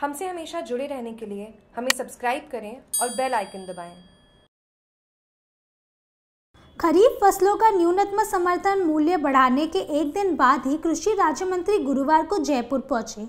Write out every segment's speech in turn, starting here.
हमसे हमेशा जुड़े रहने के लिए हमें सब्सक्राइब करें और बेल आइकन दबाएं। खरीफ फसलों का न्यूनतम समर्थन मूल्य बढ़ाने के एक दिन बाद ही कृषि राज्य मंत्री गुरुवार को जयपुर पहुंचे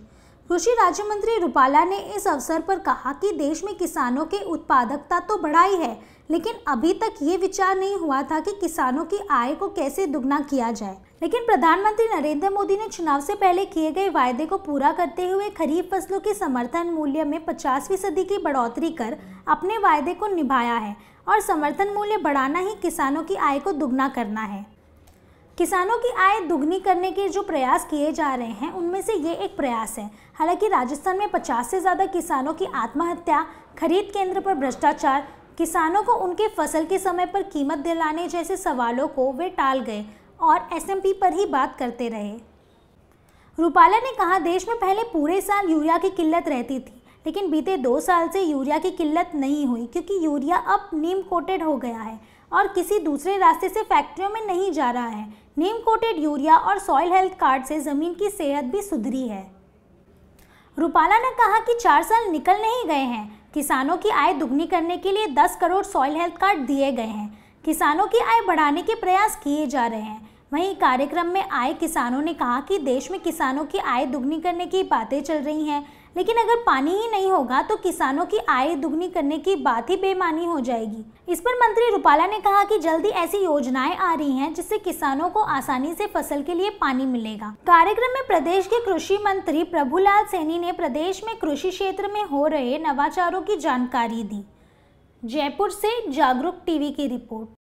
कृषि राज्य मंत्री रूपाला ने इस अवसर पर कहा कि देश में किसानों की उत्पादकता तो बढ़ाई है लेकिन अभी तक ये विचार नहीं हुआ था कि किसानों की आय को कैसे दुगना किया जाए लेकिन प्रधानमंत्री नरेंद्र मोदी ने चुनाव से पहले किए गए वायदे को पूरा करते हुए खरीफ फसलों के समर्थन मूल्य में पचासवीं सदी की बढ़ोतरी कर अपने वायदे को निभाया है और समर्थन मूल्य बढ़ाना ही किसानों की आय को दुगना करना है किसानों की आय दुगनी करने के जो प्रयास किए जा रहे हैं उनमें से ये एक प्रयास है हालांकि राजस्थान में 50 से ज़्यादा किसानों की आत्महत्या खरीद केंद्र पर भ्रष्टाचार किसानों को उनके फसल के समय पर कीमत दिलाने जैसे सवालों को वे टाल गए और एसएमपी पर ही बात करते रहे रूपाला ने कहा देश में पहले पूरे साल यूरिया की किल्लत रहती थी लेकिन बीते दो साल से यूरिया की किल्लत नहीं हुई क्योंकि यूरिया अब नीम कोटेड हो गया है और किसी दूसरे रास्ते से फैक्ट्रियों में नहीं जा रहा है नीम कोटेड यूरिया और सॉइल हेल्थ कार्ड से ज़मीन की सेहत भी सुधरी है रूपाला ने कहा कि चार साल निकल नहीं गए हैं किसानों की आय दुगनी करने के लिए 10 करोड़ सॉइल हेल्थ कार्ड दिए गए हैं किसानों की आय बढ़ाने के प्रयास किए जा रहे हैं वहीं कार्यक्रम में आए किसानों ने कहा कि देश में किसानों की आय दुगनी करने की बातें चल रही हैं लेकिन अगर पानी ही नहीं होगा तो किसानों की आय दुगनी करने की बात ही बेमानी हो जाएगी इस पर मंत्री रूपाला ने कहा कि जल्दी ऐसी योजनाएं आ रही हैं जिससे किसानों को आसानी से फसल के लिए पानी मिलेगा कार्यक्रम में प्रदेश के कृषि मंत्री प्रभुलाल सैनी ने प्रदेश में कृषि क्षेत्र में हो रहे नवाचारों की जानकारी दी जयपुर से जागरूक टीवी की रिपोर्ट